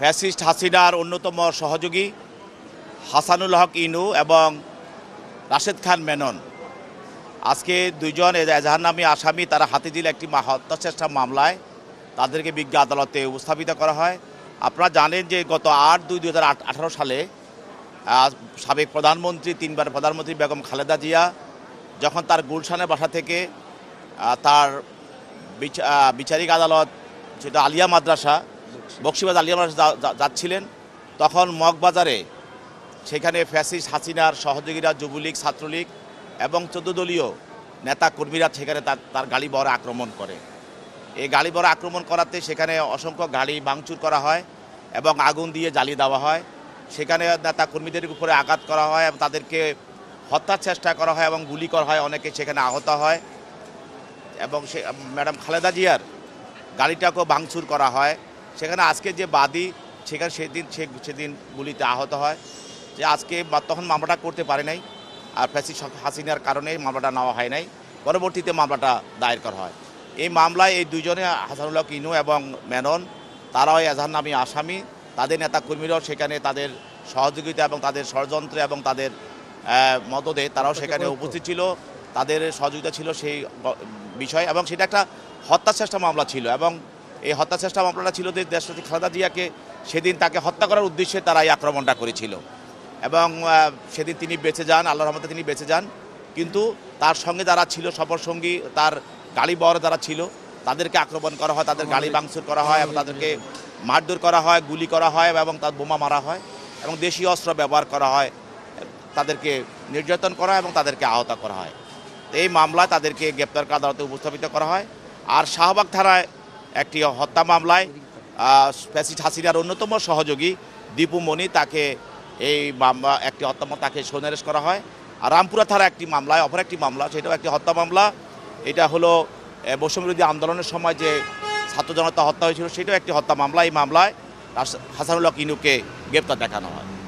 fascist হাসিনার অন্যতম সহযোগী হাসানুল হক ইনু এবং রাশেদ খান মেনন আজকে দুজন এজাহারনামী আসামি তারা হাতে দিল একটি হত্যাচেষ্টা মামলায় তাদেরকে বিজ্ঞ আদালতে উপস্থাপিত করা হয় আপনারা জানেন যে গত আট দুই দু সালে সাবেক প্রধানমন্ত্রী তিনবার প্রধানমন্ত্রী বেগম খালেদা জিয়া যখন তার গুলশানের বাসা থেকে তার বিচারিক আদালত যেটা আলিয়া মাদ্রাসা বক্সিবাজ আলিয়ামাস যাচ্ছিলেন তখন মগবাজারে সেখানে ফ্যাসিস হাসিনার সহযোগীরা যুবলীগ ছাত্রলীগ এবং চোদ্দদলীয় নেতা কর্মীরা সেখানে তার গাড়ি বড় আক্রমণ করে এই গাড়ি বড় আক্রমণ করাতে সেখানে অসংখ্য গাড়ি ভাঙচুর করা হয় এবং আগুন দিয়ে জ্বালিয়ে দেওয়া হয় সেখানে নেতা কর্মীদের উপরে আঘাত করা হয় এবং তাদেরকে হত্যার চেষ্টা করা হয় এবং গুলি করা হয় অনেকে সেখানে আহত হয় এবং সে ম্যাডাম খালেদা জিয়ার গাড়িটাকেও ভাঙচুর করা হয় সেখানে আজকে যে বাদী সেখানে সেদিন সে সেদিন গুলিতে আহত হয় যে আজকে তখন মামলাটা করতে পারে নাই আর ফ্যাসি হাসিনার কারণে মামলাটা নেওয়া হয় নাই পরবর্তীতে মামলাটা দায়ের করা হয় এই মামলায় এই দুজনে হাসানুল্লাহ কিনু এবং মেনন তারাও এজাহার নামী আসামি তাদের নেতা কর্মীরাও সেখানে তাদের সহযোগিতা এবং তাদের ষড়যন্ত্র এবং তাদের মতদে তারাও সেখানে উপস্থিত ছিল তাদের সহযোগিতা ছিল সেই বিষয় এবং সেটা একটা হত্যা চেষ্টা মামলা ছিল এবং এই হত্যাচেষ্টা মামলাটা ছিল যে দেশসচিব খালেদা জিয়াকে সেদিন তাকে হত্যা করার উদ্দেশ্যে তারা এই আক্রমণটা করেছিল এবং সেদিন তিনি বেঁচে যান আল্লাহ রহমতে তিনি বেঁচে যান কিন্তু তার সঙ্গে যারা ছিল সফর সঙ্গী তার গাড়ি বর যারা ছিল তাদেরকে আক্রমণ করা হয় তাদের গাড়ি বাংসুর করা হয় এবং তাদেরকে মারধর করা হয় গুলি করা হয় এবং তার বোমা মারা হয় এবং দেশীয় অস্ত্র ব্যবহার করা হয় তাদেরকে নির্যাতন করা এবং তাদেরকে আহত করা হয় এই মামলায় তাদেরকে গ্রেপ্তার আদালতে উপস্থাপিত করা হয় আর শাহবাগ থানায় একটি হত্যা মামলায় ফ্যাসিড হাসিনার অন্যতম সহযোগী দীপু মনি তাকে এই মামলা একটি হত্যা তাকে সোনারেশ করা হয় আর রামপুরা থানা একটি মামলায় অপর একটি মামলা সেটাও একটি হত্যা মামলা এটা হলো বৈষম্যবিরোধী আন্দোলনের সময় যে ছাত্র জনতা হত্যা হয়েছিল সেটাও একটি হত্যা মামলা এই মামলায় হাসানুল্লাহ কিনুকে ইনুকে গ্রেপ্তার দেখানো হয়